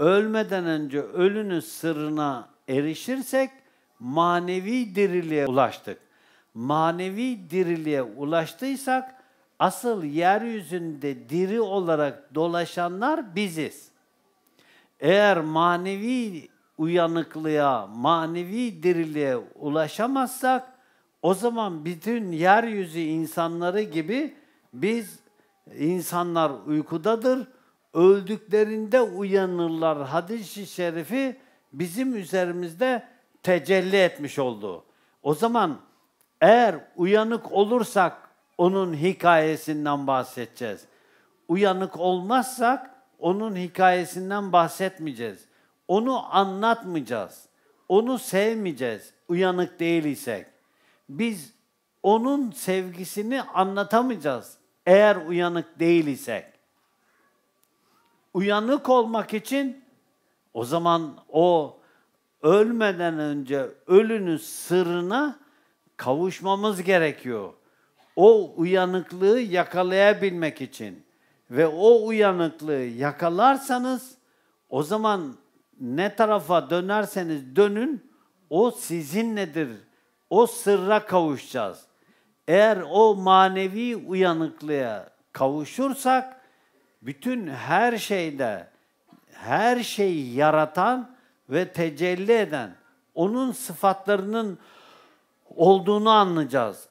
ölmeden önce ölünün sırrına erişirsek manevi diriliğe ulaştık. Manevi diriliğe ulaştıysak asıl yeryüzünde diri olarak dolaşanlar biziz. Eğer manevi uyanıklığa, manevi diriliğe ulaşamazsak o zaman bütün yeryüzü insanları gibi biz insanlar uykudadır öldüklerinde uyanırlar hadis-i şerifi bizim üzerimizde tecelli etmiş oldu. O zaman eğer uyanık olursak onun hikayesinden bahsedeceğiz. Uyanık olmazsak onun hikayesinden bahsetmeyeceğiz. Onu anlatmayacağız. Onu sevmeyeceğiz uyanık değil isek. Biz onun sevgisini anlatamayacağız eğer uyanık değil isek uyanık olmak için o zaman o ölmeden önce ölünün sırrına kavuşmamız gerekiyor. O uyanıklığı yakalayabilmek için ve o uyanıklığı yakalarsanız o zaman ne tarafa dönerseniz dönün o sizin nedir? O sırra kavuşacağız. Eğer o manevi uyanıklığa kavuşursak bütün her şeyde her şeyi yaratan ve tecelli eden onun sıfatlarının olduğunu anlayacağız.